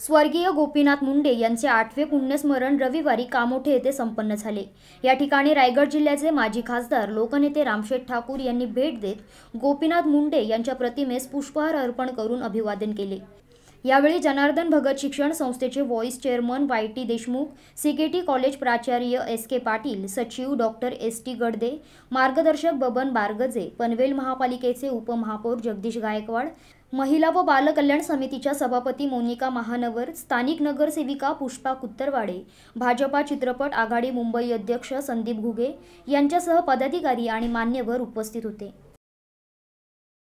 स्वर्गीय गोपीनाथ मुंडे यांचे आठवे पुण्यस्मरण रविवारी कामोठे येथे संपन्न झाले या ठिकाणी रायगड जिल्ह्याचे माजी खासदार लोकनेते रामशेठ ठाकूर यांनी भेट देत गोपीनाथ मुंडे यांच्या प्रतिमेस पुष्पहार अर्पण करून अभिवादन केले यावेळी जनार्दन भगत शिक्षण संस्थेचे vice chairman Y T Deshmukh CKT college प्राचार्य एस के पाटील सचिव डॉक्टर एस टी गडदे मार्गदर्शक बबन बारगजे पनवेल महापालिकेचे उपमहापौर जगदीश गायकवाड महिला व बालकल्याण समितीच्या सभापती मोनिका महानवर स्थानिक नगरसेविका पुष्पा कुत्तरवाडे भाजपा चित्रपट आघाडी मुंबई अध्यक्ष संदीप घुगे यांच्यासह पदाधिकारी आणि मान्यवर उपस्थित होते